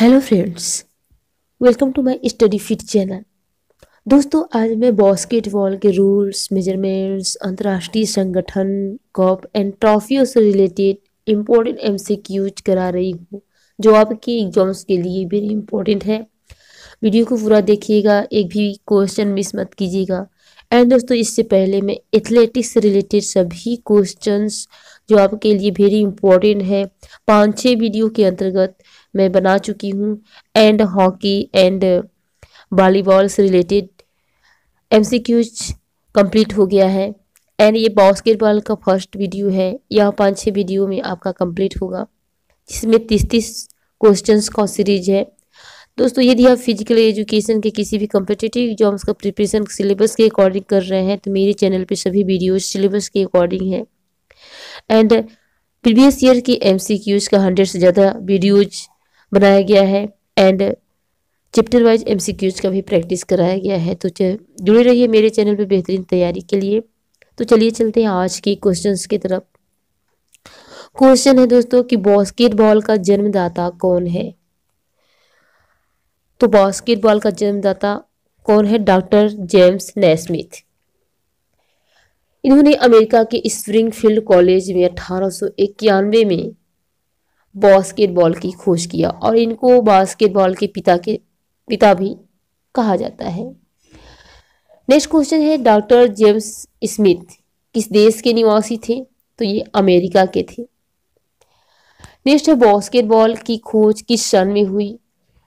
hello friends welcome to my study fit channel दोस्तों आज मैं बास्केटबॉल के रूल्स मेजरमेंट्स अंतर्राष्ट्रीय संगठन कप एंड ट्रॉफियों से रिलेटेड इम्पोर्टेंट एम करा रही हूँ जो आपके एग्जाम्स के लिए वेरी इम्पोर्टेंट है वीडियो को पूरा देखिएगा एक भी क्वेश्चन मिस मत कीजिएगा एंड दोस्तों इससे पहले मैं एथलेटिक्स से रिलेटेड सभी क्वेश्चंस जो आपके लिए वेरी इम्पोर्टेंट है पाँच छः वीडियो के अंतर्गत मैं बना चुकी हूँ एंड हॉकी एंड वॉलीबॉल से related M C Qs complete हो गया है एंड ये बास्केटबॉल का फर्स्ट वीडियो है यह पाँच छः वीडियो में आपका कंप्लीट होगा जिसमें तीस तीस क्वेश्चंस का सीरीज है दोस्तों यदि आप फिजिकल एजुकेशन के किसी भी कम्पिटेटिव एग्जाम्स का प्रिपरेशन सिलेबस के अकॉर्डिंग कर रहे हैं तो मेरे चैनल पे सभी वीडियोज़ सिलेबस के अकॉर्डिंग है एंड प्रीवियस ईयर की एम का हंड्रेड से ज़्यादा वीडियोज बनाया गया है एंड चैप्टर वाइज एमसीक्यूज का भी प्रैक्टिस कराया गया है तो जुड़े रहिए मेरे चैनल पर बेहतरीन तैयारी के लिए तो चलिए चलते हैं आज की क्वेश्चन की तरफ क्वेश्चन है दोस्तों कि बास्केटबॉल का जन्मदाता कौन है तो बास्केटबॉल का जन्मदाता कौन है डॉक्टर जेम्स नेस्मिथ इन्होंने अमेरिका के स्प्रिंगफील्ड कॉलेज में अठारह में बास्केटबॉल की खोज किया और इनको बास्केटबॉल के पिता के पिता भी कहा जाता है नेक्स्ट क्वेश्चन है डॉक्टर जेम्स स्मिथ किस देश के निवासी थे तो ये अमेरिका के थे नेक्स्ट है बास्केटबॉल की खोज किस सन में हुई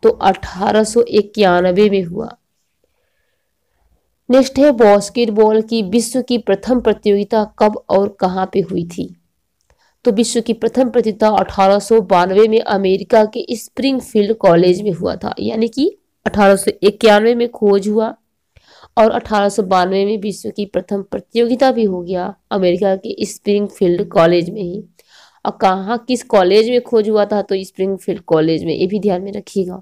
तो अठारह में हुआ नेक्स्ट है बास्केटबॉल की विश्व की प्रथम प्रतियोगिता कब और कहां पे हुई थी तो विश्व की प्रथम प्रतियोगिता अठारह में अमेरिका के स्प्रिंगफील्ड कॉलेज में हुआ था यानी कि अठारह में खोज हुआ और अठारह में विश्व की प्रथम प्रतियोगिता भी हो गया अमेरिका के स्प्रिंगफील्ड कॉलेज में ही और कहाँ किस कॉलेज में खोज हुआ था तो स्प्रिंगफील्ड कॉलेज में ये भी ध्यान में रखिएगा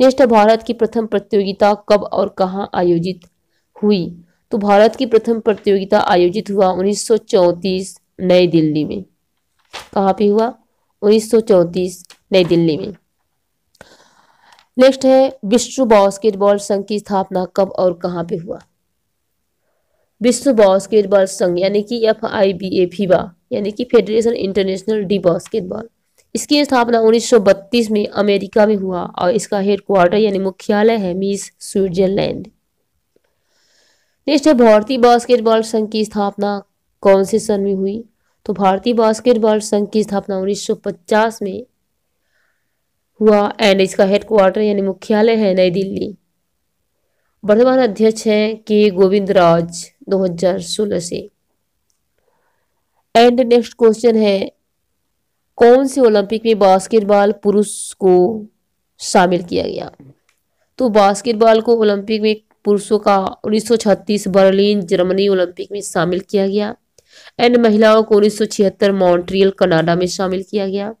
नेक्स्ट भारत की प्रथम प्रतियोगिता कब और कहाँ आयोजित हुई तो भारत की प्रथम प्रतियोगिता आयोजित हुआ उन्नीस नई दिल्ली में कहाँ पे हुआ 1934 नई दिल्ली में नेक्स्ट है विश्व बास्केटबॉल संघ की स्थापना कब और कहाँ पे हुआ विश्व बास्केटबॉल संघ यानी कि F I B A FIBA यानी कि फेडरेशन इंटरनेशनल डी बास्केटबॉल इसकी स्थापना 1932 में अमेरिका में हुआ और इसका हेडक्वार्टर यानी मुख्यालय है मिस स्विट्जरलैंड नेक्स्ट है भारतीय बास्केटबॉल संघ की स्थापना कौन से सन में हुई तो भारतीय बास्केटबॉल संघ की स्थापना 1950 में हुआ एंड इसका हेडक्वार्टर यानी मुख्यालय है नई दिल्ली वर्तमान अध्यक्ष है के गोविंद राज दो से एंड नेक्स्ट क्वेश्चन है कौन से ओलंपिक में बास्केटबॉल पुरुष को शामिल किया गया तो बास्केटबॉल को ओलंपिक में पुरुषों का 1936 बर्लिन जर्मनी ओलंपिक में शामिल किया गया एंड महिलाओं को उन्नीस सौ मॉन्ट्रियल कनाडा में शामिल किया गया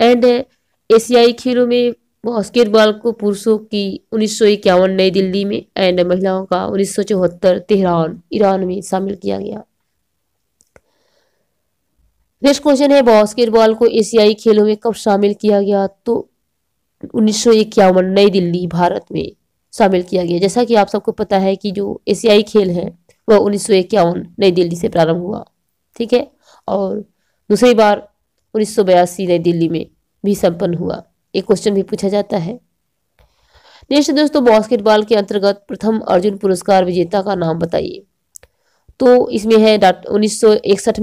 एंड एशियाई खेलों में बास्केटबॉल को पुरुषों की उन्नीस नई दिल्ली में एंड महिलाओं का उन्नीस तेहरान ईरान में शामिल किया गया नेक्स्ट क्वेश्चन है बास्केटबॉल को एशियाई खेलों में कब शामिल किया गया तो उन्नीस नई दिल्ली भारत में शामिल किया गया जैसा कि आप सबको पता है कि जो एशियाई खेल हैं वह उन्नीस नई दिल्ली से प्रारंभ हुआ ठीक है और दूसरी बार उन्नीस नई दिल्ली में भी संपन्न हुआ एक क्वेश्चन भी पूछा जाता है नेक्स्ट दोस्तों बास्केटबॉल के अंतर्गत प्रथम अर्जुन पुरस्कार विजेता का नाम बताइए तो इसमें है डॉ उन्नीस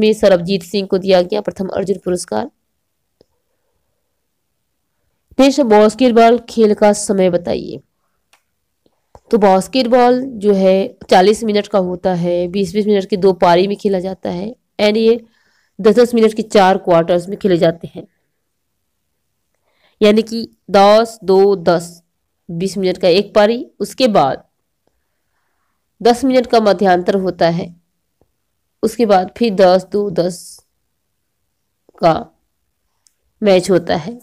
में सरबजीत सिंह को दिया गया प्रथम अर्जुन पुरस्कार नेक्स्ट बास्केटबॉल खेल का समय बताइए तो बास्केटबॉल जो है चालीस मिनट का होता है बीस बीस मिनट की दो पारी में खेला जाता है एंड ये दस दस मिनट के चार क्वार्टर्स में खेले जाते हैं यानी कि दस दो दस बीस मिनट का एक पारी उसके बाद दस मिनट का मध्यांतर होता है उसके बाद फिर दस दो दस का मैच होता है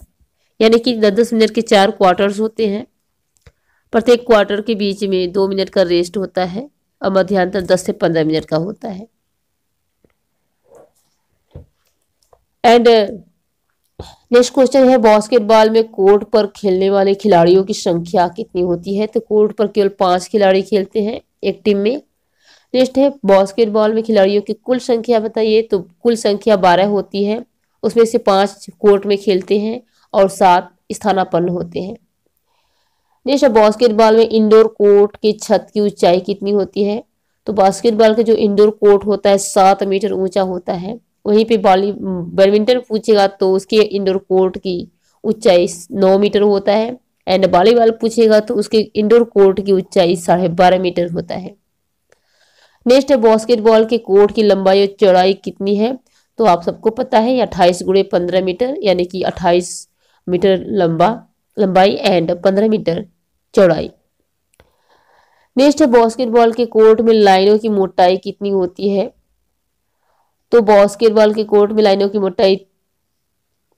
यानी कि दस दस मिनट के चार क्वार्टर्स होते हैं प्रत्येक क्वार्टर के बीच में दो मिनट का रेस्ट होता है और मध्यांतर दस से पंद्रह मिनट का होता है एंड नेक्स्ट क्वेश्चन है बास्केटबॉल में कोर्ट पर खेलने वाले खिलाड़ियों की संख्या कितनी होती है तो कोर्ट पर केवल पांच खिलाड़ी खेलते हैं एक टीम में नेक्स्ट है बास्केटबॉल में खिलाड़ियों की कुल संख्या बताइए तो कुल संख्या बारह होती है उसमें से पांच कोर्ट में खेलते हैं और सात स्थानापन्न होते हैं जैसे बास्केटबॉल में इंडोर कोर्ट की छत की ऊंचाई कितनी होती है तो बास्केटबॉल का जो इंडोर कोर्ट होता है सात मीटर ऊंचा होता है वहीं पे बॉली बैडमिंटन पूछेगा तो उसके इंडोर कोर्ट की ऊंचाई नौ मीटर होता है एंड वॉलीबॉल पूछेगा तो उसके इंडोर कोर्ट की ऊंचाई साढ़े बारह मीटर होता है नेक्स्ट है बास्केटबॉल के कोर्ट की लंबाई और चौड़ाई कितनी है तो आप सबको पता है अट्ठाईस गुड़े पंद्रह मीटर यानी कि अट्ठाईस मीटर लंबा लंबाई एंड 15 मीटर चौड़ाई नेक्स्ट है बास्केटबॉल के कोर्ट में लाइनों की मोटाई कितनी होती है तो बास्केटबॉल के कोर्ट में लाइनों की मोटाई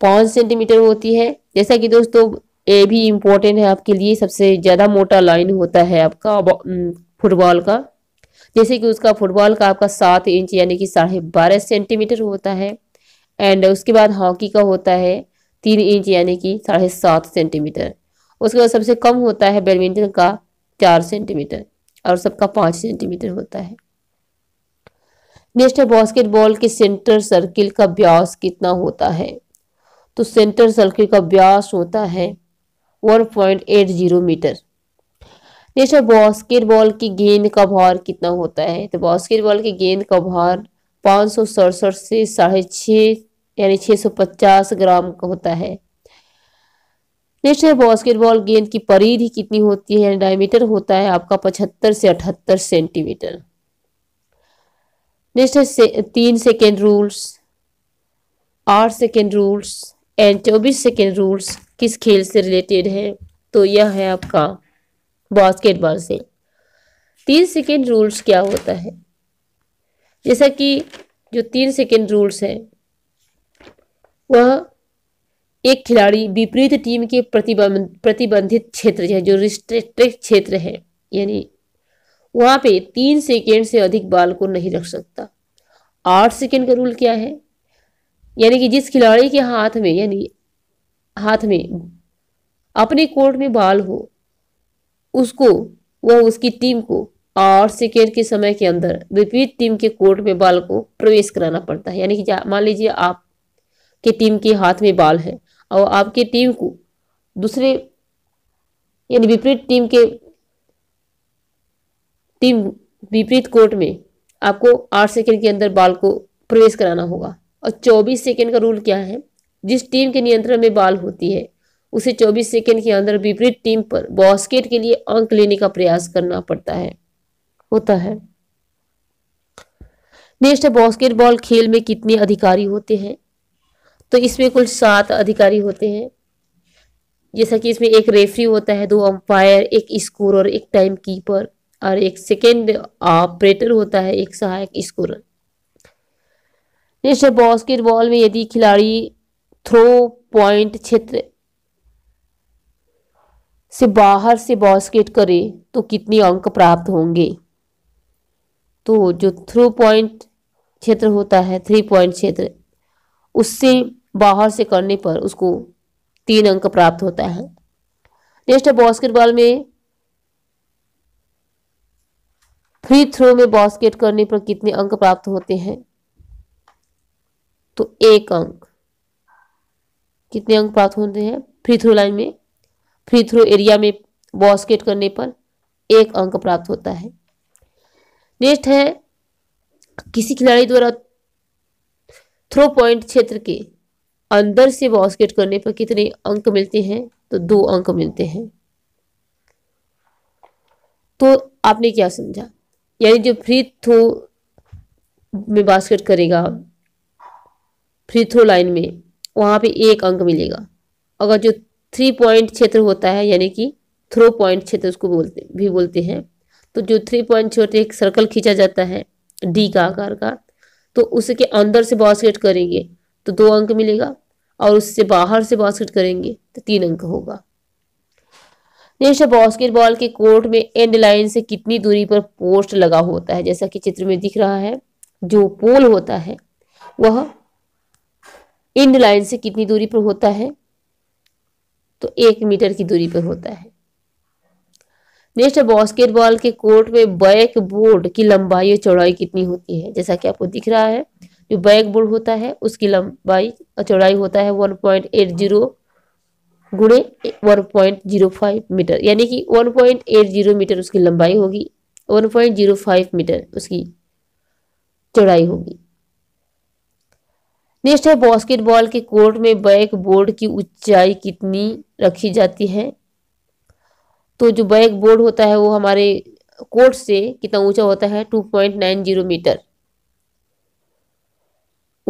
पांच सेंटीमीटर होती है जैसा कि दोस्तों ये भी इम्पोर्टेंट है आपके लिए सबसे ज़्यादा मोटा लाइन होता है आपका फुटबॉल का जैसे कि उसका फुटबॉल का आपका सात इंच यानी कि साढ़े बारह सेंटीमीटर होता है एंड उसके बाद हॉकी का होता है तीन इंच यानी कि साढ़े सात सेंटीमीटर उसके बाद सबसे कम होता है बैडमिंटन का चार सेंटीमीटर और सबका पाँच सेंटीमीटर होता है नेक्स्ट है बास्केटबॉल के सेंटर सर्किल का ब्यास कितना होता है तो सेंटर सर्किल का ब्यास होता है जीरो मीटर नेक्स्ट है बास्केटबॉल की गेंद का भार कितना होता है तो बास्केटबॉल की गेंद का भार पाँच से साढ़े छः यानी 650 ग्राम होता है नेक्स्ट है बास्केटबॉल गेंद की परिधि कितनी होती है यानी डायमीटर होता है आपका 75 से 78 सेंटीमीटर नेक्स्ट है से, तीन सेकेंड रूल्स आठ सेकेंड रूल्स एंड चौबीस सेकेंड रूल्स किस खेल से रिलेटेड है तो यह है आपका बास्केटबॉल से तीन सेकेंड रूल्स क्या होता है जैसा कि जो तीन सेकेंड रूल्स है वह एक खिलाड़ी विपरीत टीम के प्रतिबंधित क्षेत्र है जो रिस्ट्रिक्टेड क्षेत्र है यानी वहां पे तीन सेकेंड से अधिक बाल को नहीं रख सकता आठ सेकेंड का रूल क्या है यानी कि जिस खिलाड़ी के हाथ में यानी हाथ में अपने कोर्ट में बाल हो उसको वह उसकी टीम को आठ सेकेंड के समय के अंदर विपरीत टीम के कोर्ट में बाल को प्रवेश कराना पड़ता है यानी कि मान लीजिए आप कि टीम के हाथ में बॉल है और आपके टीम को दूसरे यानी विपरीत टीम के टीम विपरीत कोर्ट में आपको आठ सेकेंड के अंदर बॉल को प्रवेश कराना होगा और चौबीस सेकेंड का रूल क्या है जिस टीम के नियंत्रण में बॉल होती है उसे चौबीस सेकंड के अंदर विपरीत टीम पर बॉस्केट के लिए अंक लेने का प्रयास करना पड़ता है होता है नेक्स्ट है बॉस्केटबॉल खेल में कितने अधिकारी होते हैं तो इसमें कुल सात अधिकारी होते हैं जैसा कि इसमें एक रेफरी होता है दो अंपायर एक स्कोर और एक टाइम कीपर और एक सेकेंड ऑपरेटर होता है एक सहायक स्कोर नेक्स्ट है बास्केटबॉल में यदि खिलाड़ी थ्रो पॉइंट क्षेत्र से बाहर से बास्केट करे तो कितने अंक प्राप्त होंगे तो जो थ्रो पॉइंट क्षेत्र होता है थ्री पॉइंट क्षेत्र उससे बाहर से करने पर उसको तीन अंक प्राप्त होता है नेक्स्ट है बास्केटबॉल में फ्री थ्रो में बास्केट करने पर कितने अंक प्राप्त होते हैं तो एक अंक कितने अंक प्राप्त होते हैं फ्री थ्रो लाइन में फ्री थ्रो एरिया में बास्केट करने पर एक अंक प्राप्त होता है नेक्स्ट है किसी खिलाड़ी द्वारा थ्रो पॉइंट क्षेत्र के अंदर से बास्केट करने पर कितने अंक मिलते हैं तो दो अंक मिलते हैं तो आपने क्या समझा यानी जो फ्री थ्रो में बास्केट करेगा फ्री थ्रो लाइन में वहां पे एक अंक मिलेगा अगर जो थ्री पॉइंट क्षेत्र होता है यानी कि थ्रो पॉइंट क्षेत्र उसको बोलते भी बोलते हैं तो जो थ्री पॉइंट छोटे एक सर्कल खींचा जाता है डी का आकार का तो उसके अंदर से बास्केट करेंगे तो दो अंक मिलेगा और उससे बाहर से बास्केट करेंगे तो तीन अंक होगा नेक्स्ट बास्केटबॉल के कोर्ट में एंड लाइन से कितनी दूरी पर पोस्ट लगा होता है जैसा कि चित्र में दिख रहा है जो पोल होता है वह एंड लाइन से कितनी दूरी पर होता है तो एक मीटर की दूरी पर होता है नेक्स्ट बास्केटबॉल के कोर्ट में बैक बोर्ड की लंबाई और चौड़ाई कितनी होती है जैसा कि आपको दिख रहा है जो बैक बोर्ड होता है उसकी लंबाई और चौड़ाई होता है वन पॉइंट एट जीरो गुणे one point zero five metre यानी कि one point eight zero metre उसकी लंबाई होगी one point zero five metre उसकी चौड़ाई होगी नेक्स्ट है बास्केटबॉल के कोर्ट में बैक बोर्ड की ऊंचाई कितनी रखी जाती है तो जो बैक बोर्ड होता है वो हमारे कोर्ट से कितना ऊंचा होता है two point nine zero metre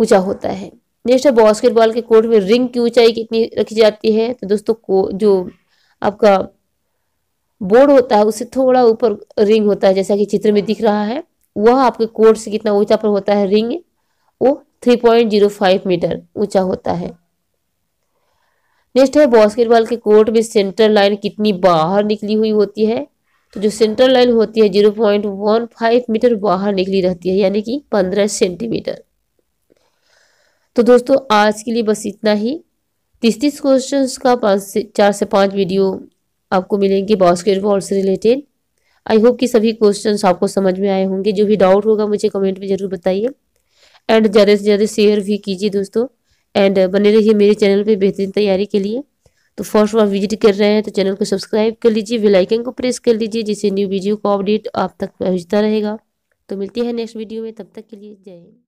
ऊंचा होता है नेक्स्ट है बास्केटबॉल के कोर्ट में रिंग की ऊंचाई कितनी रखी जाती है तो दोस्तों को जो आपका बोर्ड होता है उससे थोड़ा ऊपर रिंग होता है जैसा कि चित्र में दिख रहा है वह आपके कोर्ट से कितना ऊंचा पर होता है रिंग वो 3.05 मीटर ऊंचा होता है नेक्स्ट है बास्केटबॉल के कोर्ट में सेंटर लाइन कितनी बाहर निकली हुई होती है तो जो सेंटर लाइन होती है फाइव मीटर बाहर निकली रहती है यानी कि पंद्रह सेंटीमीटर तो दोस्तों आज के लिए बस इतना ही तीस तीस क्वेश्चन का पाँच से चार से पाँच वीडियो आपको मिलेंगे बास्केटबॉल से रिलेटेड आई होप कि सभी क्वेश्चन आपको समझ में आए होंगे जो भी डाउट होगा मुझे कमेंट में ज़रूर बताइए एंड ज़्यादा से ज़्यादा शेयर भी कीजिए दोस्तों एंड बने रहिए मेरे चैनल पे बेहतरीन तैयारी के लिए तो फर्स्ट बार विजिट कर रहे हैं तो चैनल को सब्सक्राइब कर लीजिए बेल आइकन को प्रेस कर लीजिए जिससे न्यू वीडियो का अपडेट आप तक पहुँचता रहेगा तो मिलती है नेक्स्ट वीडियो में तब तक के लिए जय हिंद